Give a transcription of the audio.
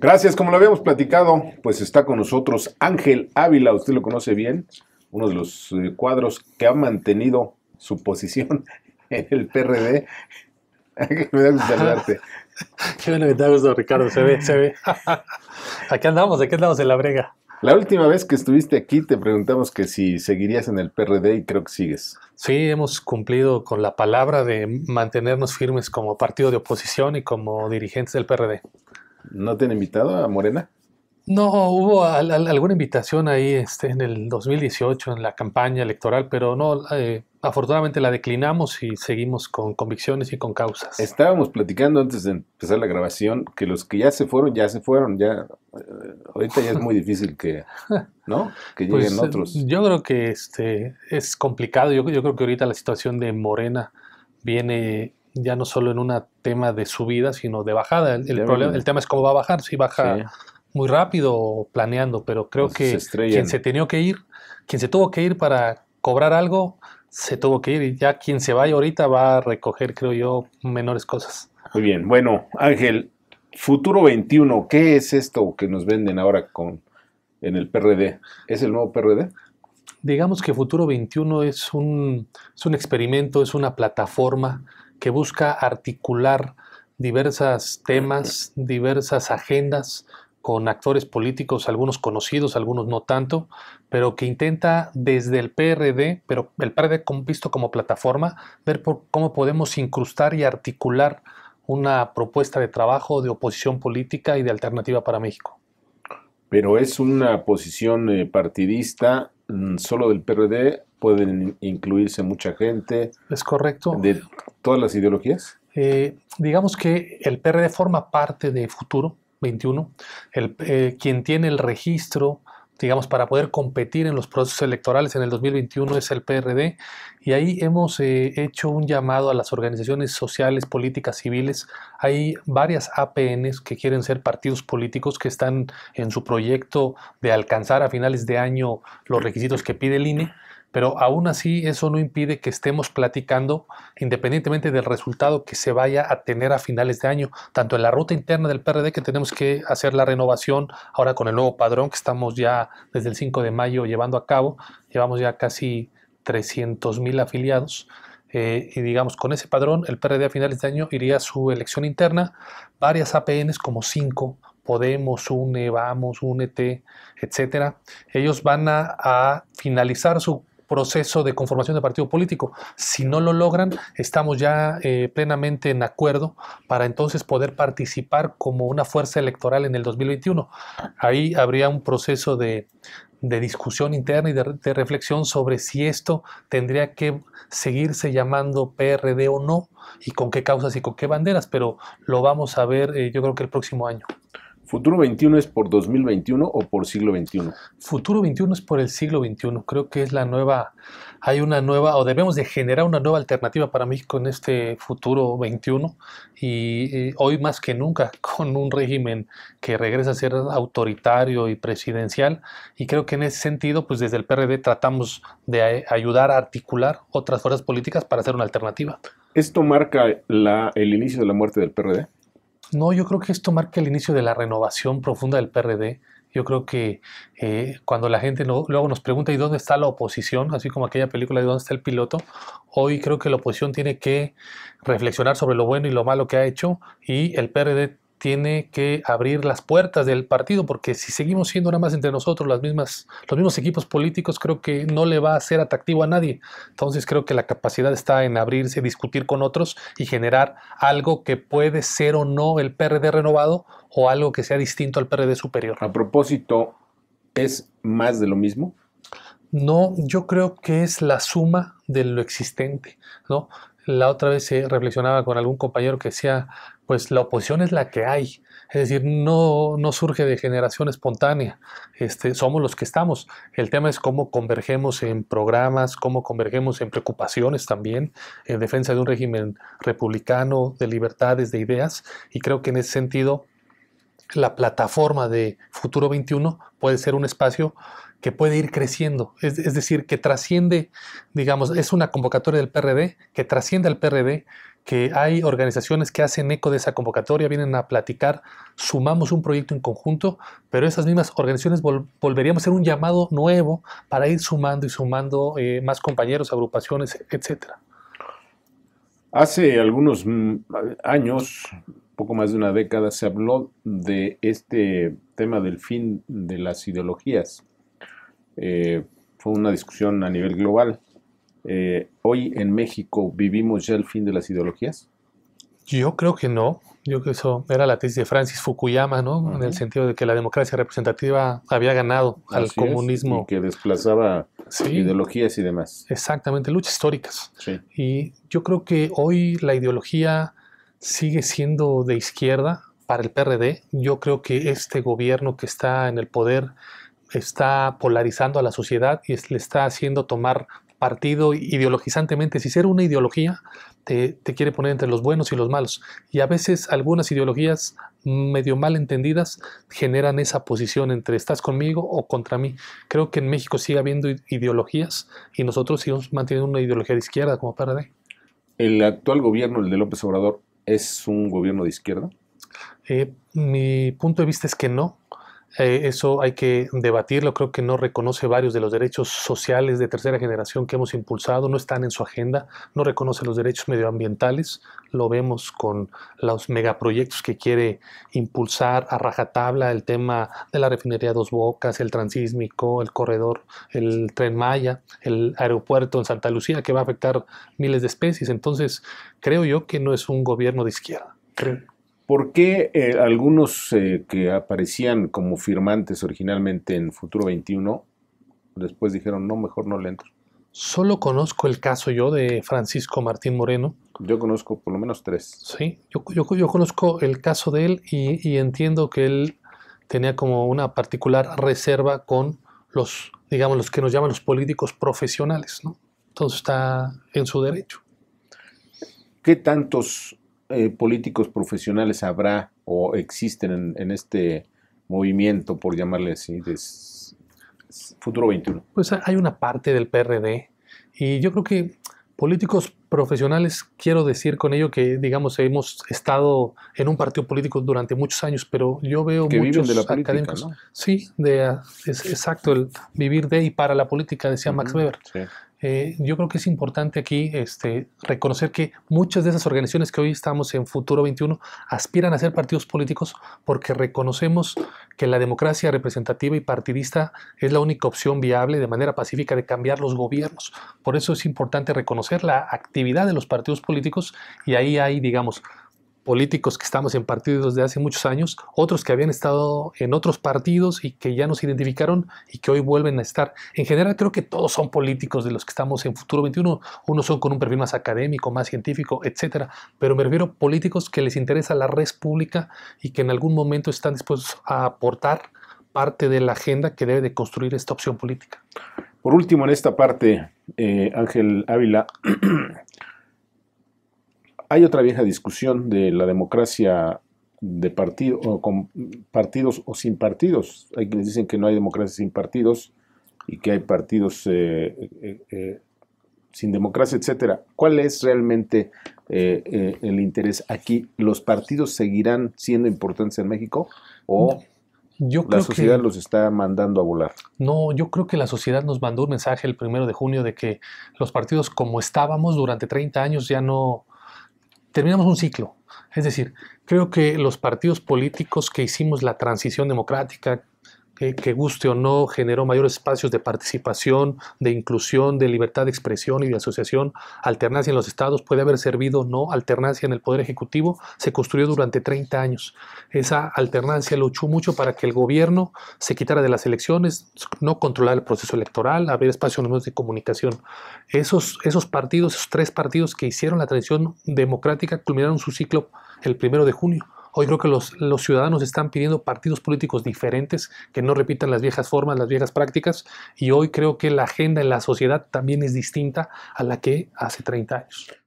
Gracias, como lo habíamos platicado, pues está con nosotros Ángel Ávila, usted lo conoce bien, uno de los eh, cuadros que ha mantenido su posición en el PRD. Me da gusto saludarte. Qué bueno que te ha gustado, Ricardo, se ve, se ve. aquí andamos, aquí andamos en la brega. La última vez que estuviste aquí te preguntamos que si seguirías en el PRD y creo que sigues. Sí, hemos cumplido con la palabra de mantenernos firmes como partido de oposición y como dirigentes del PRD. ¿No te han invitado a Morena? No, hubo alguna invitación ahí este, en el 2018, en la campaña electoral, pero no, eh, afortunadamente la declinamos y seguimos con convicciones y con causas. Estábamos platicando antes de empezar la grabación que los que ya se fueron, ya se fueron, ya eh, ahorita ya es muy difícil que, ¿no? que pues, lleguen otros. Yo creo que este, es complicado, yo, creo que ahorita la situación de Morena viene ya no solo en un tema de subida, sino de bajada. El, tema es cómo va a bajar, si baja muy rápido planeando, pero creo pues que quien se tenía que ir, quien se tuvo que ir para cobrar algo, se tuvo que ir y ya quien se vaya ahorita va a recoger, creo yo, menores cosas. Muy bien, bueno, Ángel, Futuro 21, ¿qué es esto que nos venden ahora con en el PRD? ¿Es el nuevo PRD? Digamos que Futuro 21 es un, es un experimento, es una plataforma que busca articular diversos temas, diversas agendas con actores políticos, algunos conocidos, algunos no tanto, pero que intenta desde el PRD, pero el PRD visto como plataforma, ver cómo podemos incrustar y articular una propuesta de trabajo de oposición política y de alternativa para México. Pero es una posición eh, partidista mm, solo del PRD, pueden incluirse mucha gente. Es correcto. De todas las ideologías. Eh, digamos que el PRD forma parte de Futuro, 21, el, eh, quien tiene el registro, digamos, para poder competir en los procesos electorales en el 2021 es el PRD, y ahí hemos eh, hecho un llamado a las organizaciones sociales, políticas, civiles. Hay varias APNs que quieren ser partidos políticos que están en su proyecto de alcanzar a finales de año los requisitos que pide el INE pero aún así eso no impide que estemos platicando independientemente del resultado que se vaya a tener a finales de año, tanto en la ruta interna del PRD que tenemos que hacer la renovación ahora con el nuevo padrón que estamos ya desde el 5 de mayo llevando a cabo, llevamos ya casi 300 mil afiliados. Eh, y digamos, con ese padrón, el PRD a finales de año iría a su elección interna, varias APNs como 5, Podemos, UNE, Vamos, UNET, etcétera. Ellos van a finalizar su proceso de conformación de partido político. Si no lo logran, estamos ya eh, plenamente en acuerdo para entonces poder participar como una fuerza electoral en el 2021. Ahí habría un proceso de, de discusión interna y de, reflexión sobre si esto tendría que seguirse llamando PRD o no, y con qué causas y con qué banderas, pero lo vamos a ver eh, yo creo que el próximo año. ¿Futuro 21 es por 2021 o por siglo 21? Futuro 21 es por el siglo 21. Creo que es la nueva, hay una nueva, o debemos de generar una nueva alternativa para México en este futuro 21. Y eh, hoy más que nunca con un régimen que regresa a ser autoritario y presidencial. Y creo que en ese sentido, pues desde el PRD tratamos de eh, ayudar a articular otras fuerzas políticas para hacer una alternativa. ¿Esto marca la, el inicio de la muerte del PRD? Pues no, yo creo que esto marca el inicio de la renovación profunda del PRD. Yo creo que eh, cuando la gente luego nos pregunta ¿y dónde está la oposición? Así como aquella película de ¿dónde está el piloto? Hoy creo que la oposición tiene que reflexionar sobre lo bueno y lo malo que ha hecho y el PRD tiene que abrir las puertas del partido, porque si seguimos siendo nada más entre nosotros los mismos equipos políticos, creo que no le va a ser atractivo a nadie. Entonces creo que la capacidad está en abrirse, discutir con otros y generar algo que puede ser o no el PRD renovado o algo que sea distinto al PRD superior. A propósito, ¿es más de lo mismo? No, yo creo que es la suma de lo existente, ¿no? La otra vez se reflexionaba con algún compañero que decía, pues la oposición es la que hay. Es decir, no, no surge de generación espontánea. Este, somos los que estamos. El tema es cómo convergemos en programas, cómo convergemos en preocupaciones también, en defensa de un régimen republicano, de libertades, de ideas. Y creo que en ese sentido, la plataforma de Futuro 21 puede ser un espacio que puede ir creciendo, es, decir, que trasciende, digamos, es una convocatoria del PRD, que trasciende al PRD, que hay organizaciones que hacen eco de esa convocatoria, vienen a platicar, sumamos un proyecto en conjunto, pero esas mismas organizaciones volveríamos a ser un llamado nuevo para ir sumando y sumando eh, más compañeros, agrupaciones, etcétera. Hace algunos mm, años, poco más de una década, se habló de este tema del fin de las ideologías. Eh, fue una discusión a nivel global. Eh, ¿Hoy en México vivimos ya el fin de las ideologías? Yo creo que no. Yo creo que eso era la tesis de Francis Fukuyama, ¿no? En el sentido de que la democracia representativa había ganado al comunismo. y que desplazaba ideologías y demás. Exactamente, luchas históricas. Y yo creo que hoy la ideología sigue siendo de izquierda para el PRD. Yo creo que este gobierno que está en el poder está polarizando a la sociedad y le está haciendo tomar partido ideologizantemente. Si ser una ideología, te, quiere poner entre los buenos y los malos. Y a veces algunas ideologías medio mal entendidas generan esa posición entre estás conmigo o contra mí. Creo que en México sigue habiendo ideologías y nosotros seguimos manteniendo una ideología de izquierda como de... ¿El actual gobierno, el de López Obrador, es un gobierno de izquierda? Eh, mi punto de vista es que no. Eh, eso hay que debatirlo, creo que no reconoce varios de los derechos sociales de tercera generación que hemos impulsado, no están en su agenda, no reconoce los derechos medioambientales, lo vemos con los megaproyectos que quiere impulsar a rajatabla, el tema de la refinería Dos Bocas, el transísmico, el corredor, el tren Maya, el aeropuerto en Santa Lucía que va a afectar miles de especies, entonces creo yo que no es un gobierno de izquierda. ¿Por qué eh, algunos eh, que aparecían como firmantes originalmente en Futuro 21, después dijeron, no, mejor no le entro? Solo conozco el caso yo de Francisco Martín Moreno. Yo conozco por lo menos tres. Sí, yo, conozco el caso de él y, y, entiendo que él tenía como una particular reserva con los, digamos, los que nos llaman los políticos profesionales, ¿no? Entonces está en su derecho. ¿Qué tantos eh, políticos profesionales habrá o existen en, este movimiento, por llamarle así, de Futuro 21? Pues hay una parte del PRD y yo creo que políticos profesionales, quiero decir con ello que, digamos, hemos estado en un partido político durante muchos años, pero yo veo que muchos de académicos. Sí, de, exacto, el vivir de y para la política, decía Max Weber. Eh, yo creo que es importante aquí este, reconocer que muchas de esas organizaciones que hoy estamos en Futuro 21 aspiran a ser partidos políticos porque reconocemos que la democracia representativa y partidista es la única opción viable de manera pacífica de cambiar los gobiernos. Por eso es importante reconocer la actividad de los partidos políticos y ahí hay, digamos, políticos que estamos en partidos desde hace muchos años, otros que habían estado en otros partidos y que ya nos identificaron y que hoy vuelven a estar. En general creo que todos son políticos de los que estamos en Futuro 21, unos son con un perfil más académico, más científico, etcétera, pero me refiero a políticos que les interesa la red pública y que en algún momento están dispuestos a aportar parte de la agenda que debe de construir esta opción política. Por último, en esta parte, eh, Ángel Ávila, hay otra vieja discusión de la democracia de partido con partidos o sin partidos. Hay quienes dicen que no hay democracia sin partidos y que hay partidos eh, eh, eh, sin democracia, etcétera. ¿Cuál es realmente el interés aquí? ¿Los partidos seguirán siendo importantes en México o la sociedad los está mandando a volar? No, yo creo que la sociedad nos mandó un mensaje el primero de junio de que los partidos como estábamos durante 30 años ya no terminamos un ciclo. Es decir, creo que los partidos políticos que hicimos la transición democrática, que, guste o no, generó mayores espacios de participación, de inclusión, de libertad de expresión y de asociación, alternancia en los estados, puede haber servido o no, alternancia en el Poder Ejecutivo, se construyó durante 30 años. Esa alternancia luchó mucho para que el gobierno se quitara de las elecciones, no controlara el proceso electoral, abrir espacios en los medios de comunicación. Esos, esos partidos, esos tres partidos que hicieron la transición democrática, culminaron su ciclo el primero de junio Hoy creo que los, ciudadanos están pidiendo partidos políticos diferentes que no repitan las viejas formas, las viejas prácticas, y hoy creo que la agenda en la sociedad también es distinta a la que hace 30 años.